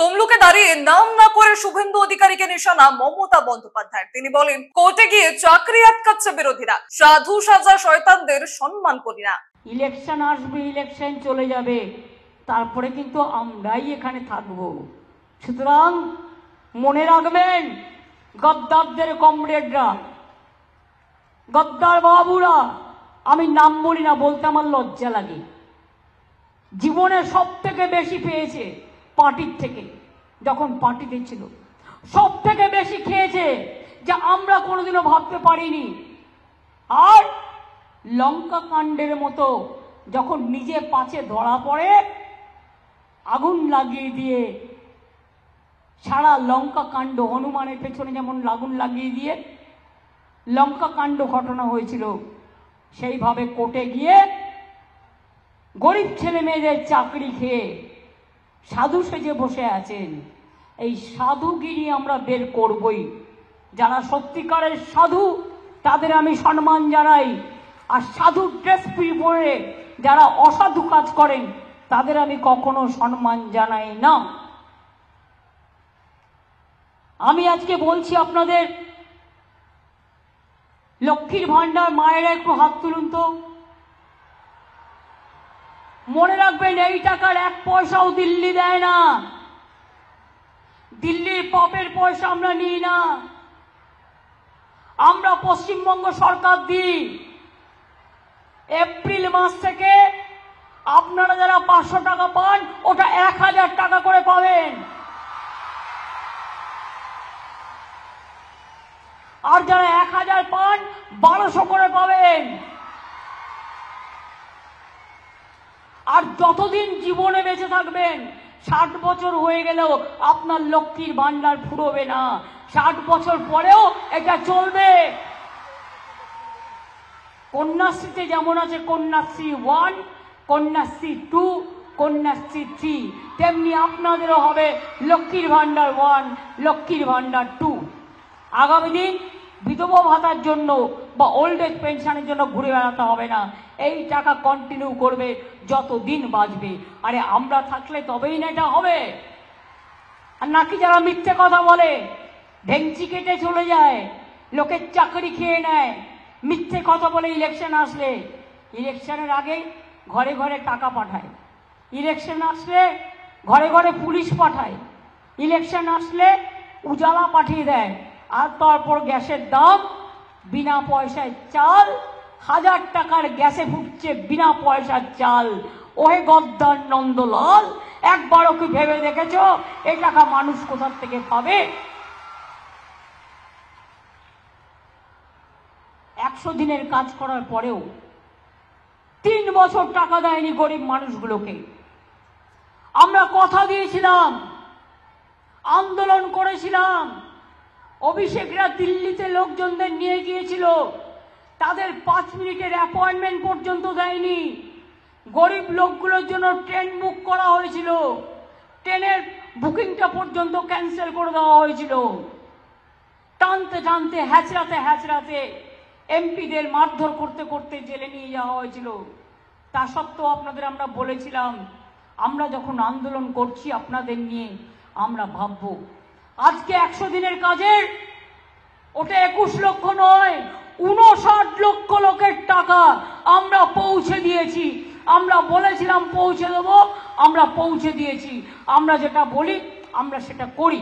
তমলুকে দাঁড়িয়ে নাম না করে শুভেন্দু অধিকারীকে নিশানা মমতা বন্দ্যোপাধ্যায় তিনি বলেন কোর্টে গিয়ে চাকরি আটকাচ্ছে বিরোধীরা সাধু সাজা শয়তানদের সম্মান করি না ইলেকশন আসবে ইলেকশন চলে যাবে তারপরে কিন্তু আমরাই এখানে থাকব সুতরাং মনে রাখবেন গদ্দারদের কমরেডরা গদ্দার বাবুরা আমি নাম বলি না বলতে আমার লজ্জা লাগে জীবনে সব থেকে বেশি পেয়েছে পার্টির থেকে যখন পার্টিতে ছিল সব থেকে বেশি খেয়েছে যা আমরা কোনোদিনও ভাবতে পারিনি আর লঙ্কা কাণ্ডের মতো যখন নিজে পাচে ধরা পড়ে আগুন লাগিয়ে দিয়ে সারা লঙ্কা কাণ্ড হনুমানের পেছনে যেমন আগুন লাগিয়ে দিয়ে লঙ্কা কাণ্ড ঘটনা হয়েছিল সেইভাবে কোর্টে গিয়ে গরিব ছেলে মেয়েদের চাকরি খেয়ে সাধু সেজে বসে আছেন এই সাধুগিরি আমরা বের করবই যারা সত্যিকারের সাধু তাদের আমি সম্মান জানাই আর সাধু ড্রেস পরে যারা অসাধু কাজ করেন তাদের আমি কখনো সম্মান জানাই না আমি আজকে বলছি আপনাদের লক্ষ্মীর ভাণ্ডার মায়েরা একটু হাত তুলুন তো মনে রাখবেন এই টাকার এক পয়সাও দিল্লি দেয় না দিল্লির পপের পয়সা আমরা নিই না আমরা পশ্চিমবঙ্গ সরকার দিই এপ্রিল মাস থেকে আপনারা যারা পাঁচশো টাকা পান ওটা এক হাজার টাকা করে পাবেন আর যারা এক হাজার পান বারোশো করে পাবেন আর যতদিন জীবনে বেঁচে থাকবেন ষাট বছর হয়ে গেলেও আপনার লক্ষ্মীর ভাণ্ডার ফুরোবে না ষাট বছর পরেও এটা চলবে কন্যাশ্রীতে যেমন আছে Kanyashree one Kanyashree two Kanyashree three তেমনি আপনাদেরও হবে লক্ষ্মীর ভাণ্ডার ওয়ান লক্ষ্মীর ভাণ্ডার টু আগামী দিন বিধবা ভাতার জন্য বা ওল্ড এজ পেনশনের জন্য ঘুরে বেড়াতে হবে না এই টাকা কন্টিনিউ করবে যত দিন বাঁচবে আরে আমরা থাকলে তবেই না এটা হবে আর নাকি যারা মিথ্যে কথা বলে ভেঞ্চি কেটে চলে যায় লোকের চাকরি খেয়ে নেয় মিথ্যে কথা বলে ইলেকশন আসলে ইলেকশনের আগে ঘরে ঘরে টাকা পাঠায় ইলেকশন আসলে ঘরে ঘরে পুলিশ পাঠায় ইলেকশন আসলে উজালা পাঠিয়ে দেয় আর তারপর গ্যাসের দাম বিনা পয়সায় চাল হাজার টাকার গ্যাসে ফুটছে বিনা পয়সার চাল ওহে গদ্দার নন্দলাল একবারও কি ভেবে দেখেছ এই টাকা মানুষ কোথার থেকে পাবে একশো দিনের কাজ করার পরেও তিন বছর টাকা দেয়নি গরিব মানুষগুলোকে আমরা কথা দিয়েছিলাম আন্দোলন করেছিলাম অভিষেকরা দিল্লিতে লোকজনদের নিয়ে গিয়েছিল তাদের পাঁচ মিনিটের অ্যাপয়েন্টমেন্ট পর্যন্ত দেয়নি গরিব লোকগুলোর জন্য ট্রেন বুক করা হয়েছিল ট্রেনের বুকিংটা পর্যন্ত ক্যান্সেল করে দেওয়া হয়েছিল টানতে টানতে হ্যাচড়াতে হ্যাচড়াতে এমপিদের মারধর করতে করতে জেলে নিয়ে যাওয়া হয়েছিল তা সত্ত্বেও আপনাদের আমরা বলেছিলাম আমরা যখন আন্দোলন করছি আপনাদের নিয়ে আমরা ভাবব আজকে একশো দিনের কাজের ওটা একুশ লক্ষ নয় উনষাট লক্ষ লোকের টাকা আমরা পৌঁছে দিয়েছি আমরা বলেছিলাম পৌঁছে দেব আমরা পৌঁছে দিয়েছি আমরা যেটা বলি আমরা সেটা করি